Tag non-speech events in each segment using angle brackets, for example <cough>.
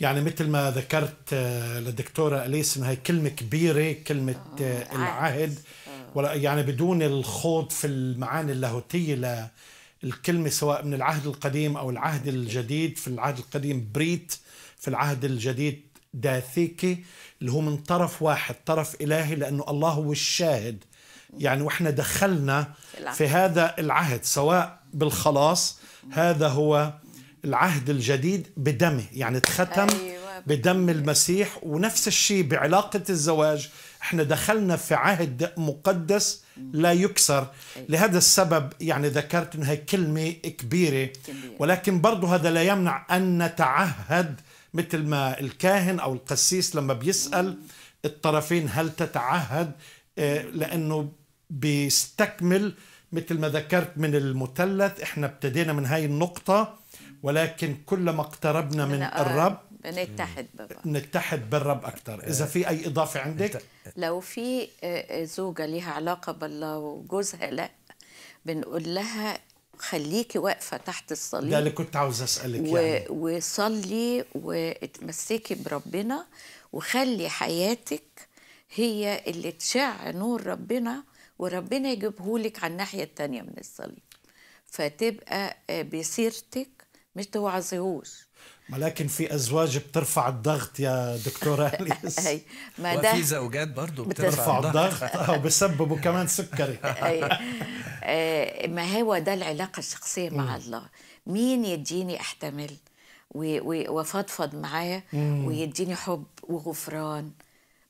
يعني مثل ما ذكرت آه، للدكتوره اليس هي كلمه كبيره كلمه آه، آه، العهد ولا يعني بدون الخوض في المعاني اللاهوتيه للكلمه سواء من العهد القديم او العهد الجديد في العهد القديم بريت في العهد الجديد داثيكي اللي هو من طرف واحد طرف الهي لانه الله هو الشاهد يعني واحنا دخلنا في هذا العهد سواء بالخلاص هذا هو العهد الجديد بدمه يعني تختم أيوة. بدم المسيح ونفس الشيء بعلاقة الزواج احنا دخلنا في عهد مقدس لا يكسر أيوة. لهذا السبب يعني ذكرت انها كلمة كبيرة ولكن برضه هذا لا يمنع ان نتعهد مثل ما الكاهن او القسيس لما بيسأل الطرفين هل تتعهد آه، لانه بيستكمل مثل ما ذكرت من المثلث احنا ابتدينا من هاي النقطة ولكن كلما اقتربنا من الرب نتحد بالرب نتحد بالرب أكثر إذا آه. في أي إضافة عندك لو في آه، آه، زوجة ليها علاقة بالله وجوزها لا بنقول لها خليكي واقفة تحت الصليب ده اللي كنت عاوزة أسألك و... يعني وصلي واتمسكي بربنا وخلي حياتك هي اللي تشع نور ربنا وربنا يجيبهولك على الناحية التانية من الصليب فتبقى بسيرتك مش توعظيهوش ولكن في ازواج بترفع الضغط يا دكتوره <laughs> اليس اي ما ده وفي زوجات برضه بترفع الضغط آه، وبسببوا كمان سكري <laughs> اي آه، ما هو ده العلاقه الشخصيه مع الله مين يديني احتمل وافضفض معايا ويديني حب وغفران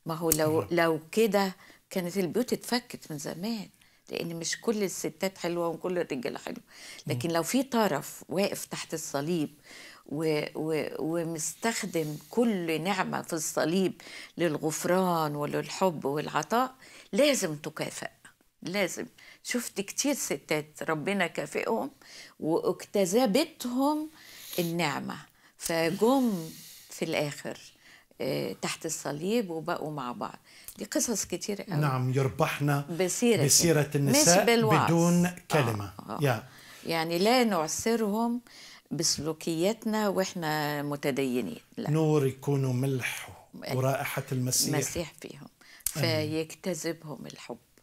ما هو لو لو كده كانت البيوت اتفكت من زمان لان مش كل الستات حلوه وكل الرجاله حلوه لكن لو في طرف واقف تحت الصليب و و ومستخدم كل نعمه في الصليب للغفران وللحب والعطاء لازم تكافئ لازم شفت كتير ستات ربنا كافئهم واجتذبتهم النعمه فجم في الاخر آه، تحت الصليب وبقوا مع بعض دي قصص كتير قوي نعم يربحنا بسيرة, بسيرة النساء بدون آه، كلمة آه آه. Yeah. يعني لا نعسرهم بسلوكياتنا واحنا متدينين لا. نور يكونوا ملح ورائحة المسيح المسيح فيهم فيجتذبهم الحب